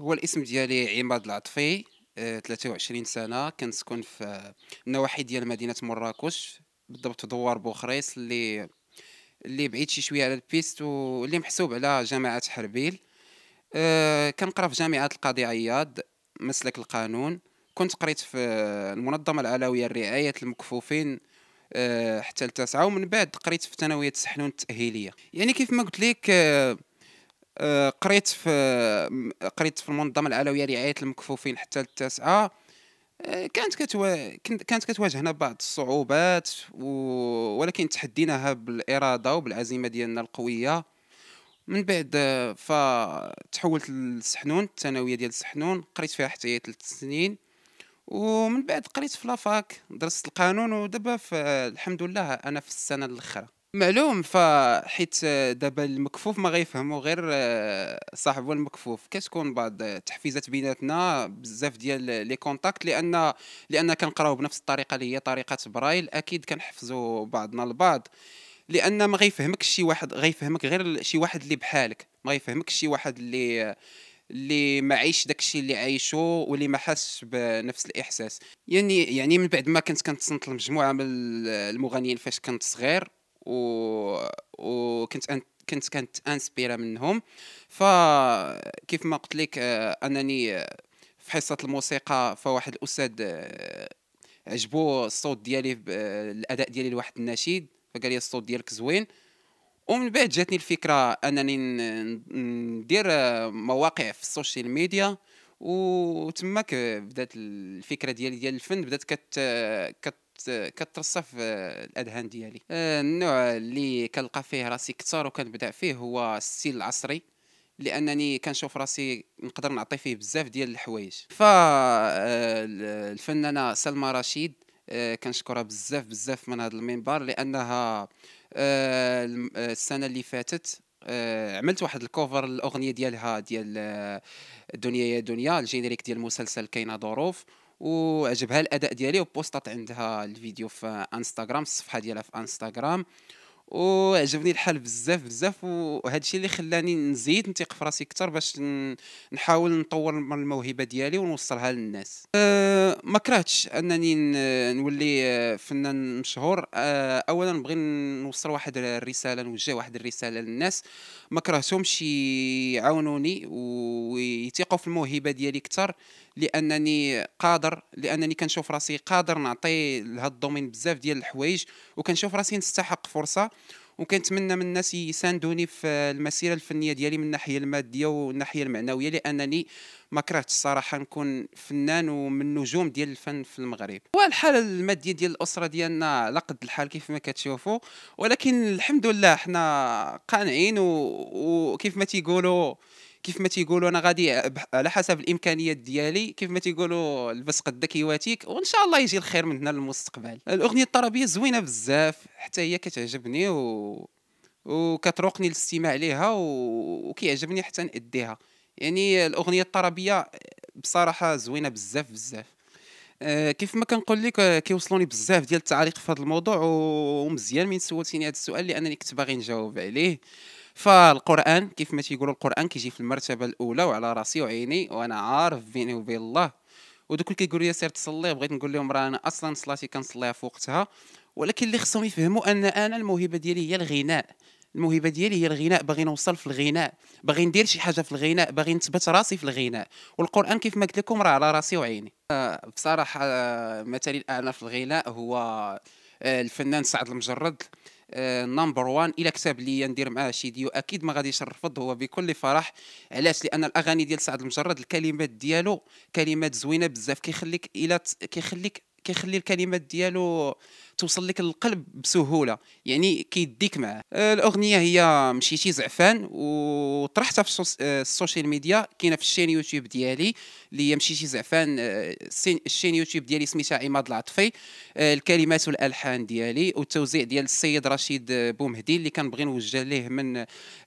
هو الاسم ديالي عماد العطفي 23 أه، سنه كنسكن في النواحي ديال مدينه مراكش بالضبط في دوار بوخريس اللي اللي بعيد شي شويه على البيست واللي محسوب على جامعه حربيل أه، كنقرا في جامعه القاضي عياض مسلك القانون كنت قريت في المنظمه العلويه لرعايه المكفوفين أه، حتى التاسعة ومن بعد قريت في ثانويه السحنون التاهيليه يعني كيف ما قلت لك آه، قريت في آه، قريت في المنظمه العلويه رعايه المكفوفين حتى التاسعه آه، كانت كتوا... كانت كتواجهنا بعض الصعوبات و... ولكن تحديناها بالاراده وبالعزيمه ديالنا القويه من بعد فتحولت للسحنون الثانويه ديال السحنون قريت فيها حتى هي ثلاث سنين ومن بعد قريت في لافاك درست القانون ودابا الحمد لله انا في السنه الاخيره معلوم فحيت دابا المكفوف ما غيفهمو غير آه، صاحبو المكفوف كتكون بعض التحفيزات بيناتنا بزاف ديال لي كونتاكت لان لان كنقراو بنفس الطريقه اللي هي طريقه برايل اكيد كنحفزو بعضنا البعض لان ما غيفهمكش شي واحد غيفهمك غير شي واحد اللي بحالك ما غيفهمكش شي واحد اللي اللي ما عايش داكشي اللي عايشو واللي ما حسش بنفس الاحساس يعني يعني من بعد ما كنت كنتصنت لمجموعه من المغنيين فاش كنت صغير و... وكنت أنت كنت كانت انسبيرا منهم فكيف ما قلت لك آه، انني آه، في حصه الموسيقى فواحد الاستاذ آه، عجبو الصوت ديالي الاداء ديالي لواحد النشيد فقال لي الصوت ديالك زوين ومن بعد جاتني الفكره انني ندير مواقع في السوشيال ميديا وتماك بدات الفكره ديالي ديال الفن بدات كت كترصف آه، الاذهان ديالي آه، النوع اللي كنلقى فيه راسي كثر وكنبدع فيه هو السيل العصري لانني كنشوف راسي نقدر نعطي فيه بزاف ديال الحوايج فالفنانه آه، سلمى رشيد كنشكرها بزاف بزاف من هذا المنبر لانها السنه اللي فاتت عملت واحد الكوفر الاغنيه ديالها ديال الدنيا يا دنيا الجينيريك ديال مسلسل كاينه ظروف وعجبها الاداء ديالي وبوستات عندها الفيديو في انستغرام الصفحه ديالها في انستغرام وعجبني الحال بزاف بزاف وهذا الشيء اللي خلاني نزيد نثق في راسي اكثر باش نحاول نطور من الموهبه ديالي ونوصلها للناس أه ما كرهتش انني نولي أه، فنان مشهور أه اولا نبغي نوصل واحد الرساله نوجه واحد الرساله للناس ما كرهتهمش يعاونوني ويثقوا في الموهبه ديالي اكثر لانني قادر لانني كنشوف راسي قادر نعطي لهذا الدومين بزاف ديال الحوايج وكنشوف راسي نستحق فرصه وكنتمنى من الناس يساندوني في المسيره الفنيه ديالي من الناحيه الماديه والناحيه المعنويه لانني ما كرهتش الصراحه نكون فنان ومن نجوم ديال الفن في المغرب والحاله الماديه ديال الاسره ديالنا على قد الحال كيف ما كتشوفوا ولكن الحمد لله حنا قانعين وكيف ما تيقولوا كيف ما تيقولوا انا غادي على حسب الامكانيات ديالي كيف ما تيقولوا لبس قدك يواتيك وان شاء الله يجي الخير من هنا للمستقبل الاغنيه الطربيه زوينه بزاف حتى هي كتعجبني و وكتروقني الاستماع ليها و... وكيعجبني حتى نأديها يعني الاغنيه الطربيه بصراحه زوينه بزاف بزاف آه، كيف ما كنقول لك آه، كيوصلوني بزاف ديال التعاليق في هذا الموضوع ومزيان من سولتيني هذا السؤال لانني كنت باغي نجاوب عليه فالقران كيف ما تيقولوا القران كيجي في المرتبه الاولى وعلى راسي وعيني وانا عارف بيني وبين الله ودوك اللي كيقولوا لي سير تصلي بغيت نقول لهم راه انا اصلا صلاتي كنصليها في وقتها ولكن اللي خصهم يفهموا ان انا الموهبه ديالي هي الغناء الموهبه ديالي هي الغناء باغي نوصل في الغناء باغي ندير شي حاجه في الغناء باغي نثبت راسي في الغناء والقران كيف ما قلت لكم راه على راسي وعيني آه، بصراحه آه، مثلي الاعلى في الغناء هو آه، الفنان سعد المجرد نمبر وان الا كتب لي ندير معاه شي ديو اكيد ما غاديش نرفض هو بكل فرح علاش لان الاغاني ديال سعد المجرد الكلمات ديالو كلمات زوينه بزاف كيخليك الى كيخليك كيخلي الكلمات ديالو توصل لك القلب بسهوله يعني كيديك معاه آه، الاغنيه هي مشيتي زعفان وطرحتها في آه، السوشيال ميديا كاينه في الشين يوتيوب ديالي اللي هي مشيتي زعفان آه، الشين يوتيوب ديالي سميتها عماد العطفي الكلمات والالحان ديالي والتوزيع ديال السيد رشيد بومهدي اللي كنبغي نوجه ليه من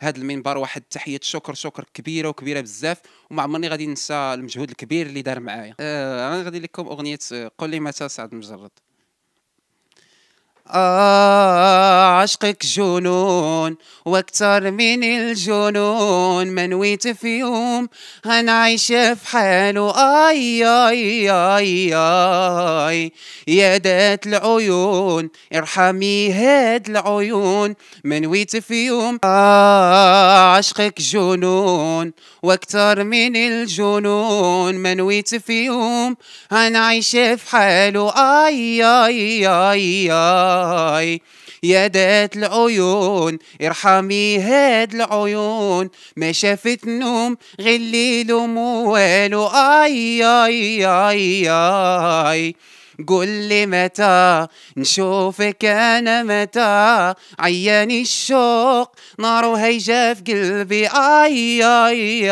هذا المنبر واحد تحيه شكر شكر كبيره وكبيره بزاف وما عمرني غادي ننسى المجهود الكبير اللي دار معايا انا غادي لكم اغنيه قولي لي متى سعد مجرد آه عشقك جنون واكتر من الجنون ما نويت في يوم هنعيش في حاله اي اي اي اي يا دات العيون ارحمي هاد العيون ما نويت في يوم آه عشقك جنون واكتر من الجنون ما نويت في يوم هنعيش في حاله اي اي اي اي وراي يا دات العيون ارحمي هاد العيون ما شافت نوم غير ليل اي اي اي اي اي قل لي متى نشوفك انا متى عياني الشوق نار هيجا في قلبي اي اي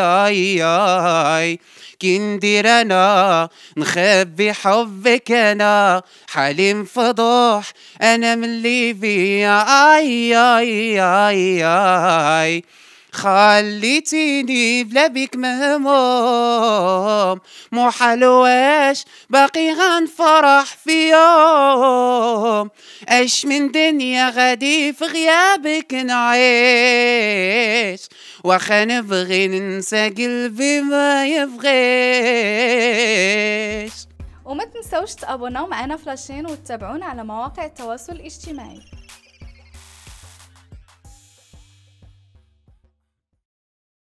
اي اي, آي كي ندير انا نخبي حبك انا حالي مفضوح انا من اللي فيا اي اي اي اي خليتيني بلا بيك مهموم مو حلواش باقي غنفرح في يوم اش من دنيا غادي في غيابك نعيش واخا نبغي ننسى قلبي ما يبغيش وما تنسوش تابوناو معنا في لاشين وتتابعونا على مواقع التواصل الاجتماعي